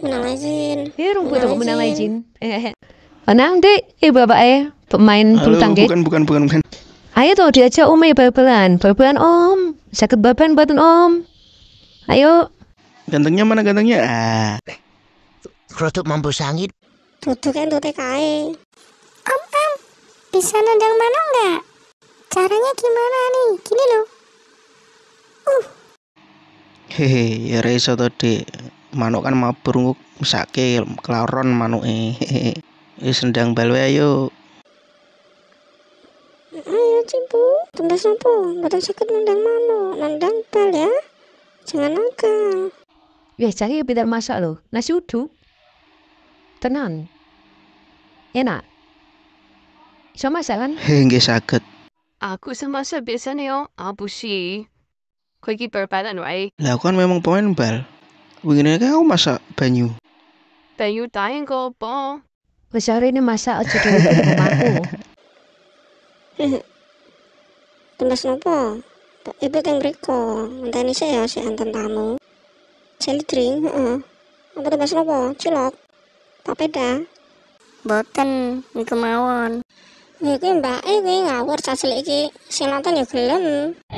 menang lajin ya rumput aku menang lajin Anang deh, eh bapak eh ya, pemain bulu tangkis. Bukan bukan bukan bukan. Ayo tuh diajak om ya bal-balan, bal-balan om, sakit baban batun om. Ayo. Gantengnya mana gantengnya? Ah. Kerutuk mampu sangit. Tutup kan tuh TKI. Om om, bisa nendang mana enggak? Caranya gimana nih? Gini loh. Uh. Hehe, ya Reza tadi manuk kan mau burung kelaron klaron eh hehehe. sendang balu ayo ayo cipu tumbas sopo mboten sakit nendang manuk nendang bal ya jangan nakal Ya cari pintar masak lo nasi uduk tenan enak bisa masak kan he aku semasa biasanya yo abu sih kau iki berbadan wae lah kan memang pemain bal Wingi aku masak banyu. Banyu tayang kok, po? Wis ini masak aja dhewe aku. Tumas nopo? Ibu kan mriko, ini saya si anten tamu. Saya drink, heeh. Apa tumas nopo? Cilok. Papeda. Boten, niku mawon. Ya mbak, mbake kuwi ngawur saya iki, sing nonton ya gelem.